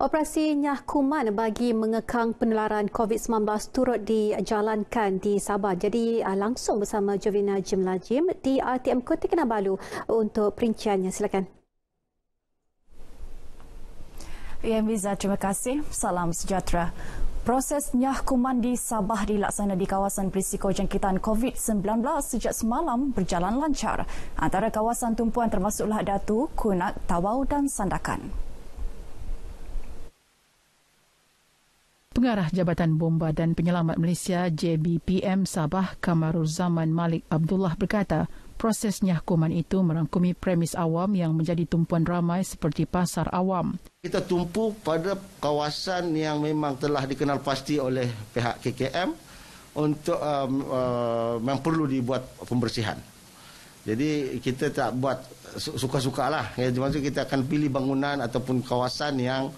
Operasi nyahkuman bagi mengekang penularan COVID-19 turut dijalankan di Sabah. Jadi ah, langsung bersama Jovina Jimlajim di RTM Kota Kinabalu untuk perinciannya. Silakan. Ya, Miza, terima kasih. Salam sejahtera. Proses nyahkuman di Sabah dilaksana di kawasan berisiko jangkitan COVID-19 sejak semalam berjalan lancar. Antara kawasan tumpuan termasuklah Datu, Kunak, Tawau dan Sandakan. Pengarah Jabatan Bomba dan Penyelamat Malaysia JBPM Sabah Kamarul Zaman Malik Abdullah berkata, proses nyahkuman itu merangkumi premis awam yang menjadi tumpuan ramai seperti pasar awam. Kita tumpu pada kawasan yang memang telah dikenal pasti oleh pihak KKM untuk um, uh, perlu dibuat pembersihan. Jadi kita tak buat suka suka lah. Jadi kita akan pilih bangunan ataupun kawasan yang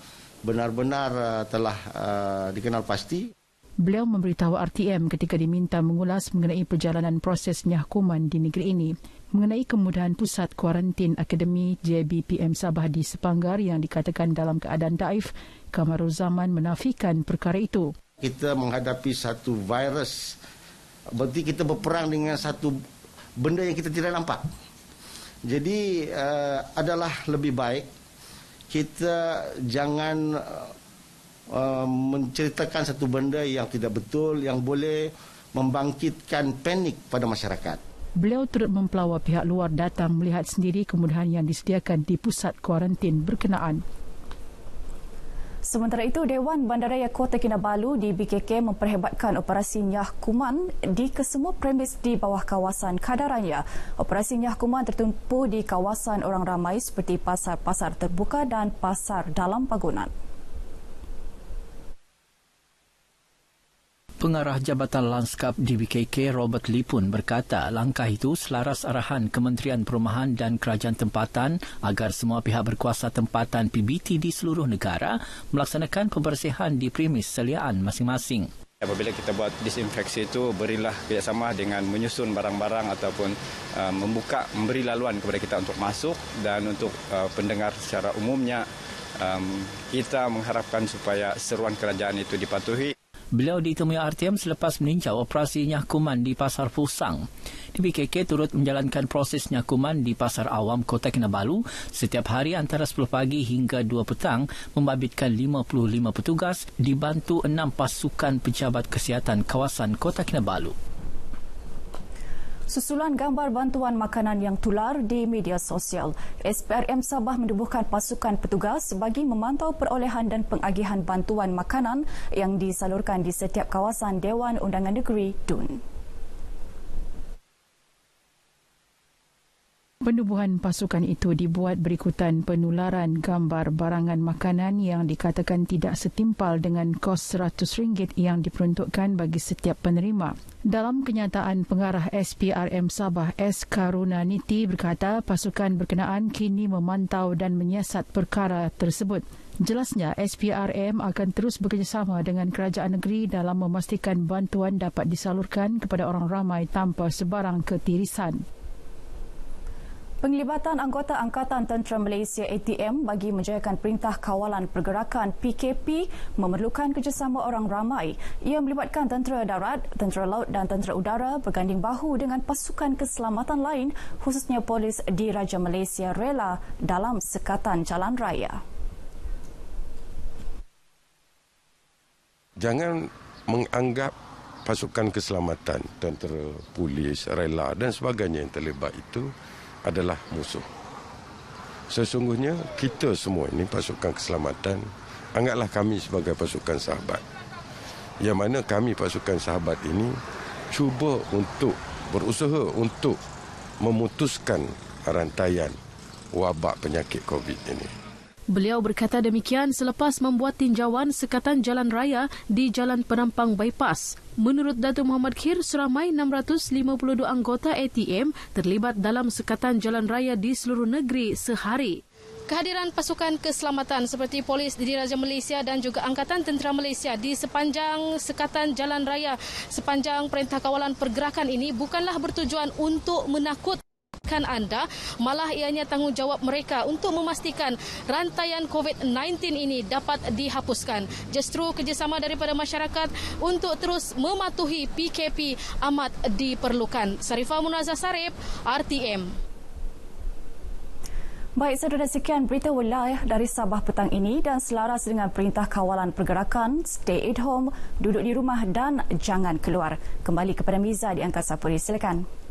benar-benar uh, telah uh, dikenal pasti. Beliau memberitahu RTM ketika diminta mengulas mengenai perjalanan proses nyahkuman di negeri ini. Mengenai kemudahan pusat kuarantin Akademi JBPM Sabah di Sepanggar yang dikatakan dalam keadaan daif, Kamarul Zaman menafikan perkara itu. Kita menghadapi satu virus, berarti kita berperang dengan satu benda yang kita tidak nampak. Jadi uh, adalah lebih baik kita jangan uh, menceritakan satu benda yang tidak betul yang boleh membangkitkan panik pada masyarakat. Beliau turut mempelawa pihak luar datang melihat sendiri kemudahan yang disediakan di pusat kuarantin berkenaan. Sementara itu, Dewan Bandaraya Kota Kinabalu di BKK memperhebatkan operasi Nyah Kuman di kesemua premis di bawah kawasan kadarannya. Operasi Nyah Kuman tertumpu di kawasan orang ramai seperti pasar-pasar terbuka dan pasar dalam pagunan. Pengarah Jabatan Lanskap di BKK Robert Lipun berkata langkah itu selaras arahan Kementerian Perumahan dan Kerajaan Tempatan agar semua pihak berkuasa tempatan PBT di seluruh negara melaksanakan pembersihan di premis seliaan masing-masing. Apabila kita buat disinfeksi itu, berilah kerjasama dengan menyusun barang-barang ataupun uh, membuka, memberi laluan kepada kita untuk masuk dan untuk uh, pendengar secara umumnya, um, kita mengharapkan supaya seruan kerajaan itu dipatuhi. Beliau ditemui RTM selepas meninjau operasi nyakuman di Pasar Pusang. DBKK turut menjalankan proses nyakuman di Pasar Awam Kota Kinabalu setiap hari antara 10 pagi hingga 2 petang membabitkan 55 petugas dibantu 6 pasukan pejabat kesihatan kawasan Kota Kinabalu susulan gambar bantuan makanan yang tular di media sosial. SPRM Sabah menubuhkan pasukan petugas bagi memantau perolehan dan pengagihan bantuan makanan yang disalurkan di setiap kawasan Dewan Undangan Negeri DUN. Penubuhan pasukan itu dibuat berikutan penularan gambar barangan makanan yang dikatakan tidak setimpal dengan kos RM100 yang diperuntukkan bagi setiap penerima. Dalam kenyataan pengarah SPRM Sabah S. Karunaniti berkata pasukan berkenaan kini memantau dan menyiasat perkara tersebut. Jelasnya, SPRM akan terus bekerjasama dengan kerajaan negeri dalam memastikan bantuan dapat disalurkan kepada orang ramai tanpa sebarang ketirisan. Penglibatan anggota Angkatan Tentera Malaysia ATM bagi menjayakan Perintah Kawalan Pergerakan PKP memerlukan kerjasama orang ramai. Ia melibatkan tentera darat, tentera laut dan tentera udara berganding bahu dengan pasukan keselamatan lain khususnya polis di Raja Malaysia Rela dalam sekatan jalan raya. Jangan menganggap pasukan keselamatan, tentera, polis, rela dan sebagainya yang terlibat itu adalah musuh. Sesungguhnya kita semua ini pasukan keselamatan. Anggaplah kami sebagai pasukan sahabat. Yang mana kami pasukan sahabat ini cuba untuk berusaha untuk memutuskan rantaian wabak penyakit COVID ini. Beliau berkata demikian selepas membuat tinjauan sekatan jalan raya di Jalan Penampang Bypass. Menurut Datuk Muhammad Khir, seramai 652 anggota ATM terlibat dalam sekatan jalan raya di seluruh negeri sehari. Kehadiran pasukan keselamatan seperti polis di Raja Malaysia dan juga Angkatan Tentera Malaysia di sepanjang sekatan jalan raya sepanjang Perintah Kawalan Pergerakan ini bukanlah bertujuan untuk menakut menyalahkan anda, malah ianya tanggungjawab mereka untuk memastikan rantaian COVID-19 ini dapat dihapuskan. Justru kerjasama daripada masyarakat untuk terus mematuhi PKP amat diperlukan. Sarifah Munazah Sarif, RTM. Baik, saudara sekian berita wilayah dari Sabah petang ini dan selaras dengan perintah kawalan pergerakan, stay at home, duduk di rumah dan jangan keluar. Kembali kepada Miza di Angkasa Puri. Silakan.